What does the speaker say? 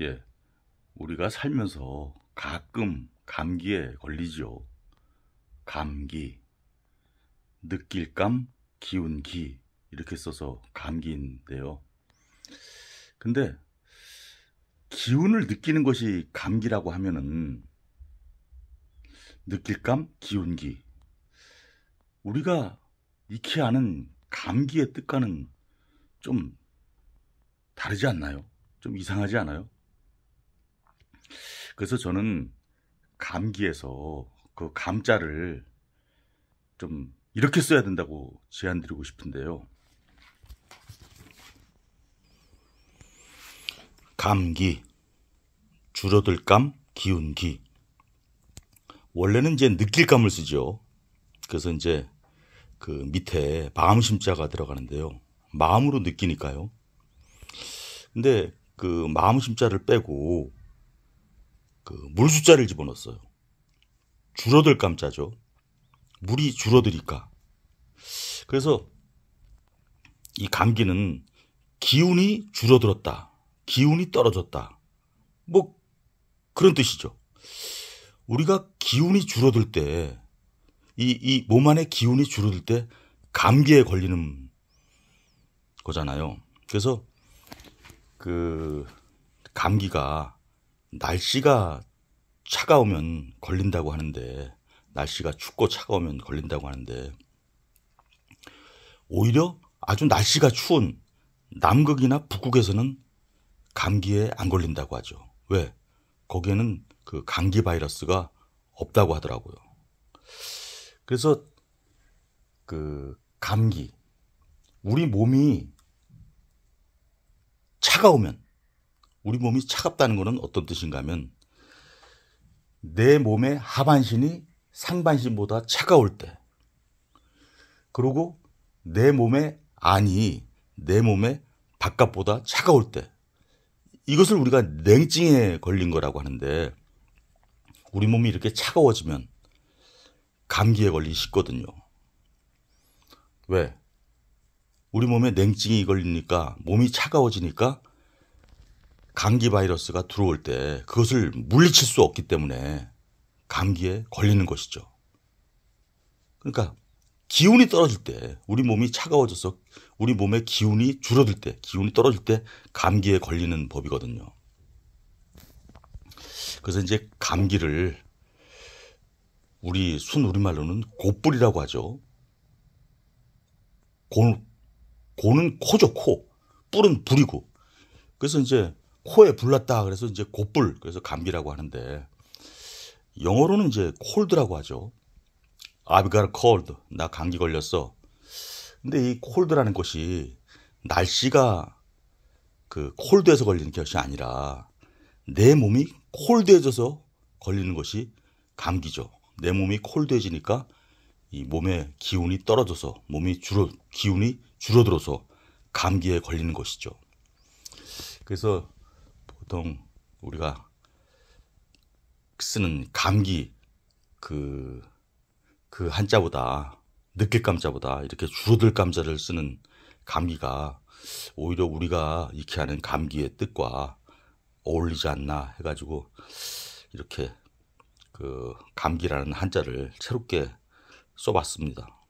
예, 우리가 살면서 가끔 감기에 걸리죠. 감기, 느낄감, 기운기 이렇게 써서 감기인데요. 근데 기운을 느끼는 것이 감기라고 하면은 느낄감, 기운기 우리가 익히 아는 감기의 뜻과는 좀 다르지 않나요? 좀 이상하지 않아요? 그래서 저는 감기에서 그 감자를 좀 이렇게 써야 된다고 제안 드리고 싶은데요. 감기 줄어들 감 기운기 원래는 이제 느낄 감을 쓰죠. 그래서 이제 그 밑에 마음 심자가 들어가는데요. 마음으로 느끼니까요. 근데 그 마음 심자를 빼고 그물 숫자를 집어넣었어요. 줄어들 감자죠. 물이 줄어드니까. 그래서 이 감기는 기운이 줄어들었다. 기운이 떨어졌다. 뭐 그런 뜻이죠. 우리가 기운이 줄어들 때, 이, 이 몸 안에 기운이 줄어들 때 감기에 걸리는 거잖아요. 그래서 그 감기가 날씨가 차가우면 걸린다고 하는데 날씨가 춥고 차가우면 걸린다고 하는데 오히려 아주 날씨가 추운 남극이나 북극에서는 감기에 안 걸린다고 하죠. 왜? 거기에는 그 감기 바이러스가 없다고 하더라고요. 그래서 그 감기 우리 몸이 차가우면 우리 몸이 차갑다는 것은 어떤 뜻인가 하면 내 몸의 하반신이 상반신보다 차가울 때 그리고 내 몸의 안이 내 몸의 바깥보다 차가울 때 이것을 우리가 냉증에 걸린 거라고 하는데 우리 몸이 이렇게 차가워지면 감기에 걸리기 쉽거든요. 왜? 우리 몸에 냉증이 걸리니까 몸이 차가워지니까 감기 바이러스가 들어올 때 그것을 물리칠 수 없기 때문에 감기에 걸리는 것이죠. 그러니까 기운이 떨어질 때 우리 몸이 차가워져서 우리 몸의 기운이 줄어들 때 기운이 떨어질 때 감기에 걸리는 법이거든요. 그래서 이제 감기를 우리 순 우리말로는 곧불이라고 하죠. 고, 고는 코죠 코, 뿔은 불이고. 그래서 이제 코에 불났다 그래서 이제 곧불 그래서 감기라고 하는데 영어로는 이제 콜드라고 하죠. I've got a cold. 나 감기 걸렸어. 근데 이 콜드라는 것이 날씨가 그 콜드에서 걸리는 것이 아니라 내 몸이 콜드해져서 걸리는 것이 감기죠. 내 몸이 콜드해지니까 이 몸의 기운이 떨어져서 몸이 줄어 기운이 줄어들어서 감기에 걸리는 것이죠. 그래서 보통 우리가 쓰는 감기 그, 그 한자보다 늦게감 자보다 이렇게 줄어들감 자를 쓰는 감기가 오히려 우리가 익히 아는 감기의 뜻과 어울리지 않나 해가지고 이렇게 그 감기라는 한자를 새롭게 써봤습니다.